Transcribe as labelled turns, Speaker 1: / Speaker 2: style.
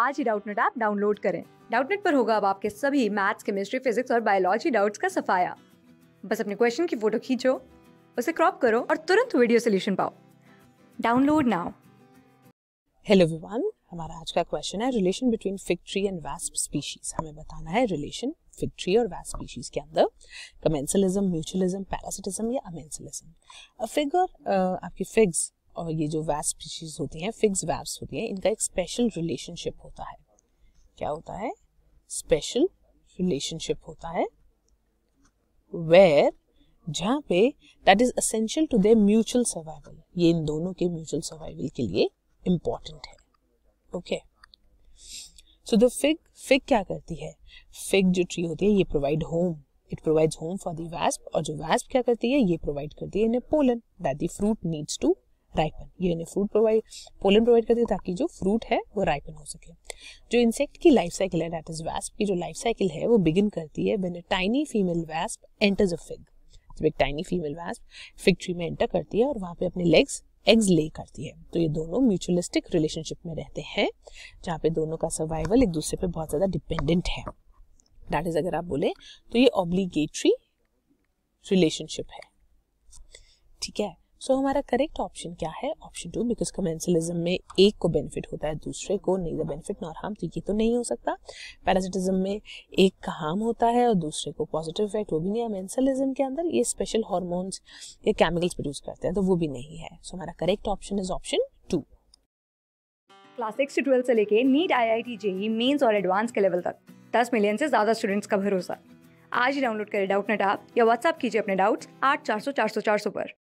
Speaker 1: आज ही Doubtnut app download करें डाउटनेट पर होगा अब आपके सभी मैथ्स केमिस्ट्री फिजिक्स और बायोलॉजी डाउट्स का सफाया बस अपने क्वेश्चन की फोटो खींचो उसे क्रॉप करो और तुरंत वीडियो सोल्यूशन पाओ डाउनलोड नाउ हेलो एवरीवन
Speaker 2: हमारा आज का क्वेश्चन है relation between fig tree and wasp species हमें बताना है रिलेशन फिग ट्री और वैस्प स्पीशीज के अंदर कमेंसलिज्म म्यूचुअलिज्म पैरासिटिज्म या अमेंसलिज्म अ फिगर आपकी फिग्स और ये जो वैप स्पीशीज होती हैं फिक्स वैप्स होती हैं इनका एक स्पेशल रिलेशनशिप होता है क्या होता है स्पेशल रिलेशनशिप होता है वेयर जहाँ पे that is essential to their mutual survival ये इन दोनों के म्यूचुअल सर्वाइवल के लिए इम्पॉर्टेंट है okay so the fig fig क्या करती है फिग जो ट्री होती है ये provide home it provides home for the wasp और जो वैस्प क्या करती है ये प्रोवाइड करती है इन्हें pollen that the fruit needs to ripen ये इन्हें फ्रूट प्रोवाइड पोलन प्रोवाइड करती है ताकि जो फ्रूट है वो राइपन हो सके जो इंसेक्ट की लाइफ साइकिल है डैट इज वैस्प की जो लाइफ साइकिल है वो बिगिन करती है when a tiny female wasp enters a fig जब एक tiny female wasp fig tree में एंटर करती है और वहाँ पे अपने लेग्स एग्स ले करती है तो ये दोनों म्यूचुअलिस्टिक रिलेशनशिप में रहते हैं जहाँ पे दोनों का सर्वाइवल एक दूसरे पे बहुत ज़्यादा डिपेंडेंट है डैट इज़ अगर आप बोले तो ये ऑब्लीगेटरी रिलेशनशिप है ठीक है सो so, हमारा करेक्ट ऑप्शन क्या है ऑप्शन टू बिकॉज कमेंसलिज्म में एक को बेनिफिट होता है दूसरे को नहीं द बेनिफिट नॉर हार्म तो ये तो नहीं हो सकता पैरासिटिज्म में एक का हार्म होता है और दूसरे को पॉजिटिव इफेक्ट वो भी नहीं है मेंसलिज्म के अंदर ये स्पेशल हॉर्मोन्स या केमिकल्स प्रोड्यूस करते हैं तो वो भी नहीं है सो so, हमारा correct option is option two
Speaker 1: class six से ट्वेल्थ से लेके NEET I I T JEE mains और एडवांस के लेवल तक दस मिलियन से ज़्यादा स्टूडेंट्स का भरोसा आज ही डाउनलोड करें डाउट नेट आप या व्हाट्सअप कीजिए अपने डाउट्स आठ चार सौ चार सौ चार सौ पर